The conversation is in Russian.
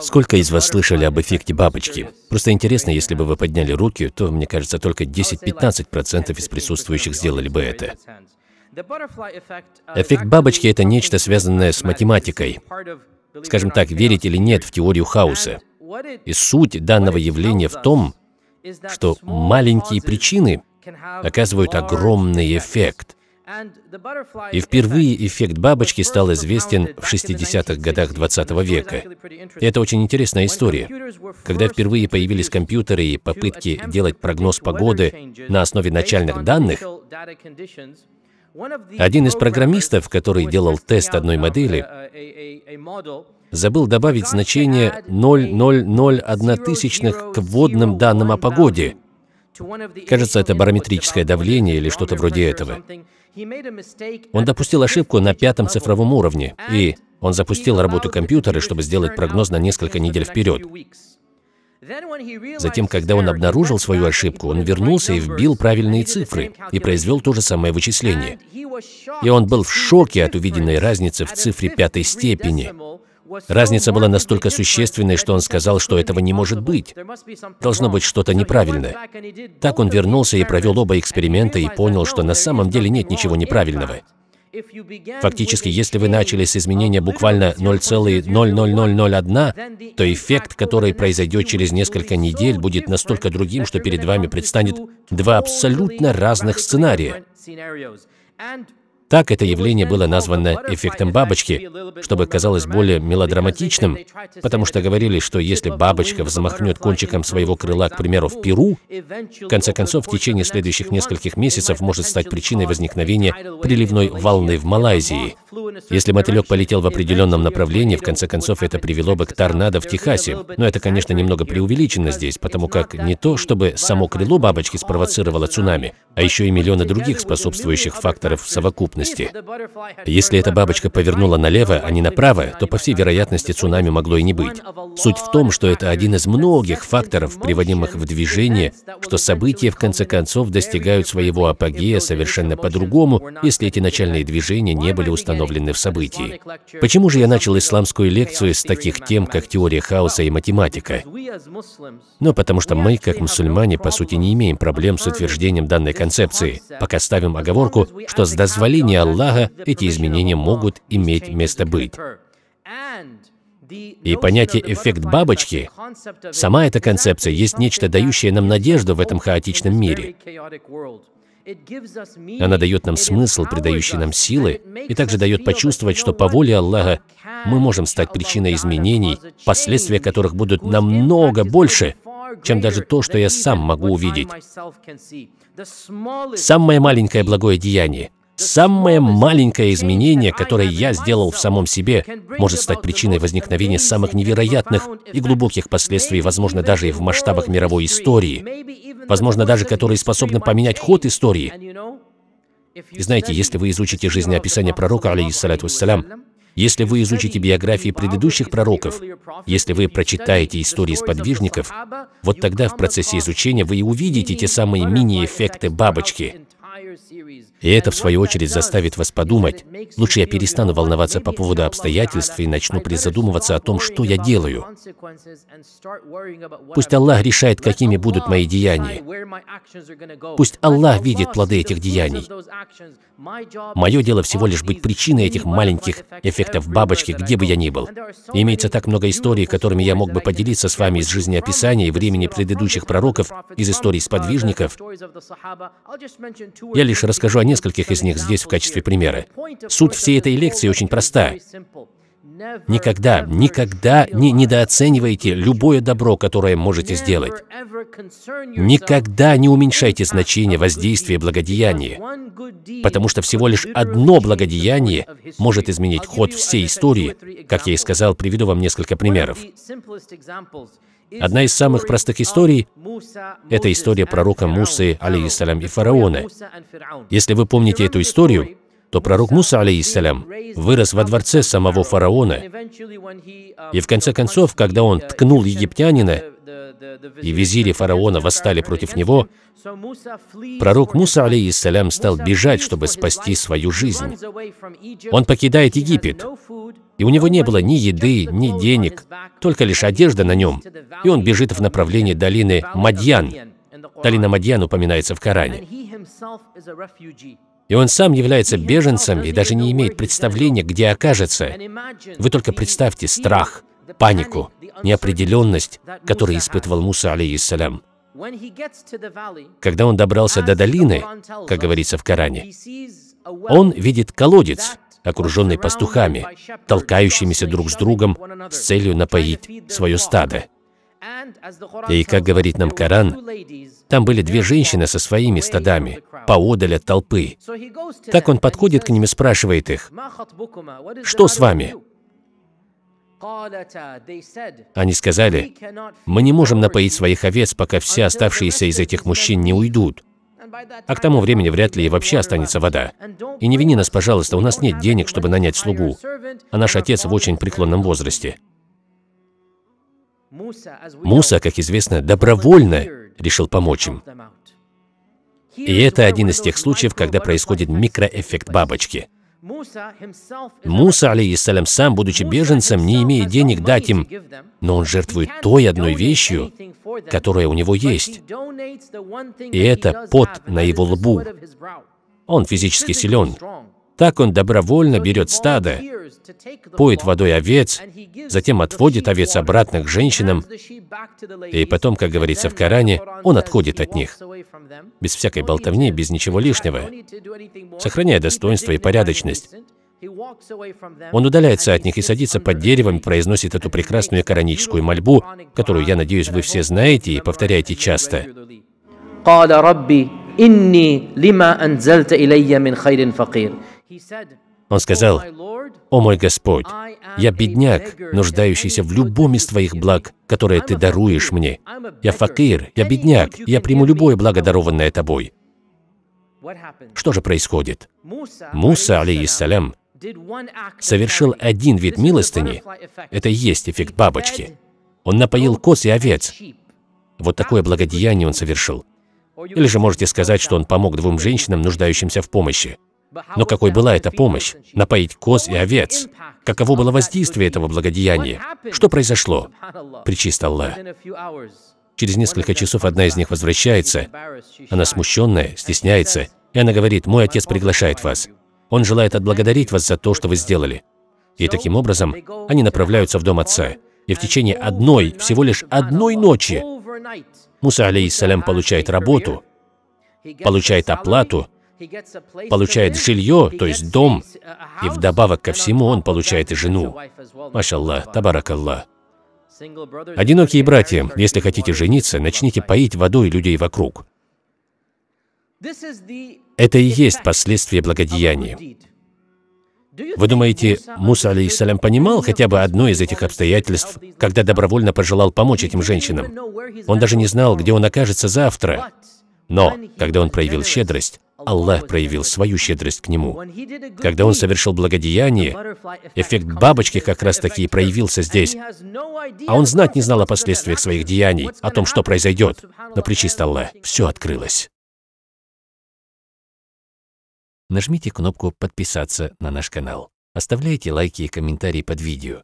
Сколько из вас слышали об эффекте бабочки? Просто интересно, если бы вы подняли руки, то, мне кажется, только 10-15% из присутствующих сделали бы это. Uh, эффект бабочки — это нечто, связанное с математикой. Скажем так, верить или нет в теорию хаоса. И суть данного явления в том, что маленькие причины оказывают огромный эффект — и впервые эффект бабочки стал известен в 60-х годах 20 -го века. Это очень интересная история. Когда впервые появились компьютеры и попытки делать прогноз погоды на основе начальных данных, один из программистов, который делал тест одной uh, модели, uh, забыл добавить значение 0,001 тысячных к вводным данным о погоде. Кажется, это барометрическое давление или что-то вроде этого. Он допустил ошибку на пятом цифровом уровне, и он запустил работу компьютера, чтобы сделать прогноз на несколько недель вперед. Затем, когда он обнаружил свою ошибку, он вернулся и вбил правильные цифры и произвел то же самое вычисление. И он был в шоке от увиденной разницы в цифре пятой степени Разница была настолько существенной, что он сказал, что этого не может быть. Должно быть что-то неправильное. Так он вернулся и провел оба эксперимента и понял, что на самом деле нет ничего неправильного. Фактически, если вы начали с изменения буквально 0,00001, то эффект, который произойдет через несколько недель, будет настолько другим, что перед вами предстанет два абсолютно разных сценария. Так это явление было названо эффектом бабочки, чтобы казалось более мелодраматичным, потому что говорили, что если бабочка взмахнет кончиком своего крыла, к примеру, в Перу, в конце концов, в течение следующих нескольких месяцев может стать причиной возникновения приливной волны в Малайзии. Если мотылек полетел в определенном направлении, в конце концов, это привело бы к торнадо в Техасе. Но это, конечно, немного преувеличено здесь, потому как не то, чтобы само крыло бабочки спровоцировало цунами, а еще и миллионы других способствующих факторов в совокупности вероятности. Если эта бабочка повернула налево, а не направо, то по всей вероятности цунами могло и не быть. Суть в том, что это один из многих факторов, приводимых в движение, что события в конце концов достигают своего апогея совершенно по-другому, если эти начальные движения не были установлены в событии. Почему же я начал исламскую лекцию с таких тем, как теория хаоса и математика? Ну, потому что мы, как мусульмане, по сути не имеем проблем с утверждением данной концепции, пока ставим оговорку, что с дозволения имени Аллаха эти изменения могут иметь место быть. И понятие «эффект бабочки», сама эта концепция, есть нечто, дающее нам надежду в этом хаотичном мире. Она дает нам смысл, придающий нам силы, и также дает почувствовать, что по воле Аллаха мы можем стать причиной изменений, последствия которых будут намного больше, чем даже то, что я сам могу увидеть. Самое маленькое благое деяние, Самое маленькое изменение, которое я сделал в самом себе, может стать причиной возникновения самых невероятных и глубоких последствий, возможно, даже и в масштабах мировой истории, возможно, даже которые способны поменять ход истории. И знаете, если вы изучите жизнеописание пророка, алейхиссалату вассалям, если вы изучите биографии предыдущих пророков, если вы прочитаете истории сподвижников, вот тогда в процессе изучения вы и увидите те самые мини-эффекты бабочки. И это, в свою очередь, заставит вас подумать, лучше я перестану волноваться по поводу обстоятельств и начну призадумываться о том, что я делаю. Пусть Аллах решает, какими будут мои деяния. Пусть Аллах видит плоды этих деяний. Мое дело всего лишь быть причиной этих маленьких эффектов бабочки, где бы я ни был. Имеется так много историй, которыми я мог бы поделиться с вами из жизнеописания и времени предыдущих пророков, из историй сподвижников. Я лишь рассказал Расскажу о нескольких из них здесь в качестве примера. Суть всей этой лекции очень проста. Никогда, никогда не недооценивайте любое добро, которое можете сделать. Никогда не уменьшайте значение воздействия благодеяния, потому что всего лишь одно благодеяние может изменить ход всей истории. Как я и сказал, приведу вам несколько примеров. Одна из самых простых историй – это история пророка Мусы, алейхиссалям, и фараона. Если вы помните эту историю, то пророк Муса, алейхиссалям, вырос во дворце самого фараона. И в конце концов, когда он ткнул египтянина, и визири фараона восстали против него, пророк Муса, алейхиссалям, стал бежать, чтобы спасти свою жизнь. Он покидает Египет, и у него не было ни еды, ни денег, только лишь одежда на нем, и он бежит в направлении долины Мадьян. Долина Мадьян упоминается в Коране. И он сам является беженцем и даже не имеет представления, где окажется. Вы только представьте страх – панику, неопределенность, которую испытывал Муса, алейхиссалям. Когда он добрался до долины, как говорится в Коране, он видит колодец, окруженный пастухами, толкающимися друг с другом с целью напоить свое стадо. И, как говорит нам Коран, там были две женщины со своими стадами, поодаль от толпы. Так он подходит к ним и спрашивает их, «Что с вами? Они сказали, мы не можем напоить своих овец, пока все оставшиеся из этих мужчин не уйдут. А к тому времени вряд ли и вообще останется вода. И не вини нас, пожалуйста, у нас нет денег, чтобы нанять слугу, а наш отец в очень преклонном возрасте. Муса, как известно, добровольно решил помочь им. И это один из тех случаев, когда происходит микроэффект бабочки. Муса, алейхиссалям, сам, будучи беженцем, не имеет денег дать им, но он жертвует той одной вещью, которая у него есть. И это пот на его лбу. Он физически силен, так он добровольно берет стадо, поет водой овец, затем отводит овец обратно к женщинам, и потом, как говорится в Коране, он отходит от них, без всякой болтовни, без ничего лишнего, сохраняя достоинство и порядочность. Он удаляется от них и садится под деревом и произносит эту прекрасную кораническую мольбу, которую, я надеюсь, вы все знаете и повторяете часто. قال ربي إني لما أنزلت إلي من خير فقير он сказал, «О мой Господь, я бедняк, нуждающийся в любом из Твоих благ, которые Ты даруешь мне. Я факир, я бедняк, я приму любое благо, дарованное Тобой». Что же происходит? Муса, алейхиссалям, совершил один вид милостыни, это и есть эффект бабочки. Он напоил коз и овец. Вот такое благодеяние он совершил. Или же можете сказать, что он помог двум женщинам, нуждающимся в помощи. Но какой была эта помощь? Напоить коз и овец. Каково было воздействие этого благодеяния? Что произошло? Причист Аллах. Через несколько часов одна из них возвращается. Она смущенная, стесняется, и она говорит, «Мой отец приглашает вас. Он желает отблагодарить вас за то, что вы сделали». И таким образом они направляются в дом отца. И в течение одной, всего лишь одной ночи, Муса, алейхиссалям, получает работу, получает оплату, получает жилье, то есть дом, и вдобавок ко всему он получает и жену. Машаллах, табаракаллах. Одинокие братья, если хотите жениться, начните поить водой людей вокруг. Это и есть последствия благодеяния. Вы думаете, Муса, алейхиссалям, понимал хотя бы одно из этих обстоятельств, когда добровольно пожелал помочь этим женщинам? Он даже не знал, где он окажется завтра. Но, когда он проявил щедрость, Аллах проявил свою щедрость к нему. Когда он совершил благодеяние, эффект бабочки как раз-таки и проявился здесь. А он знать не знал о последствиях своих деяний, о том, что произойдет. Но при причист Аллах, все открылось. Нажмите кнопку «Подписаться» на наш канал. Оставляйте лайки и комментарии под видео.